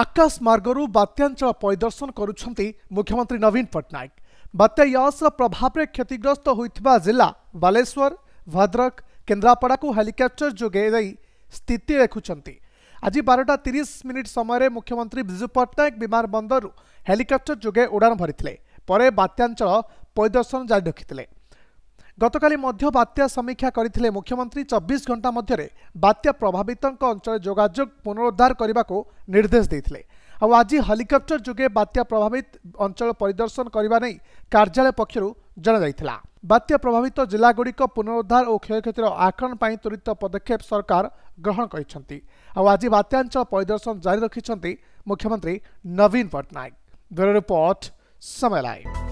ଆକାଶ ମାର୍ଗରୁ ବାତ୍ୟାଞ୍ଚଳ ପରିଦର୍ଶନ କରୁଛନ୍ତି ମୁଖ୍ୟମନ୍ତ୍ରୀ ନବୀନ ପଟ୍ଟନାୟକ ବାତ୍ୟା ୟସ୍ର ପ୍ରଭାବରେ କ୍ଷତିଗ୍ରସ୍ତ ହୋଇଥିବା ଜିଲ୍ଲା ବାଲେଶ୍ୱର ଭଦ୍ରକ କେନ୍ଦ୍ରାପଡ଼ାକୁ ହେଲିକପ୍ଟର ଯୋଗାଇ ଦେଇ ସ୍ଥିତି ଦେଖୁଛନ୍ତି ଆଜି ବାରଟା ତିରିଶ ମିନିଟ୍ ସମୟରେ ମୁଖ୍ୟମନ୍ତ୍ରୀ ବିଜୁ ପଟ୍ଟନାୟକ ବିମାନ ବନ୍ଦରରୁ ହେଲିକପ୍ଟର ଯୋଗେ ଉଡ଼ାଣ ଭରିଥିଲେ ପରେ ବାତ୍ୟାଞ୍ଚଳ ପରିଦର୍ଶନ ଜାରି ରଖିଥିଲେ ଗତକାଲି ମଧ୍ୟ ବାତ୍ୟା ସମୀକ୍ଷା କରିଥିଲେ ମୁଖ୍ୟମନ୍ତ୍ରୀ ଚବିଶ ଘଣ୍ଟା ମଧ୍ୟରେ ବାତ୍ୟା ପ୍ରଭାବିତଙ୍କ ଅଞ୍ଚଳରେ ଯୋଗାଯୋଗ ପୁନରୁଦ୍ଧାର କରିବାକୁ ନିର୍ଦ୍ଦେଶ ଦେଇଥିଲେ ଆଉ ଆଜି ହେଲିକପ୍ଟର ଯୋଗେ ବାତ୍ୟା ପ୍ରଭାବିତ ଅଞ୍ଚଳ ପରିଦର୍ଶନ କରିବା ନେଇ କାର୍ଯ୍ୟାଳୟ ପକ୍ଷରୁ ଜଣାଯାଇଥିଲା ବାତ୍ୟା ପ୍ରଭାବିତ ଜିଲ୍ଲାଗୁଡ଼ିକ ପୁନରୁଦ୍ଧାର ଓ କ୍ଷୟକ୍ଷତିର ଆକଳନ ପାଇଁ ତ୍ୱରିତ ପଦକ୍ଷେପ ସରକାର ଗ୍ରହଣ କରିଛନ୍ତି ଆଉ ଆଜି ବାତ୍ୟାଞ୍ଚଳ ପରିଦର୍ଶନ ଜାରି ରଖିଛନ୍ତି ମୁଖ୍ୟମନ୍ତ୍ରୀ ନବୀନ Patnaik bureau report Samaya live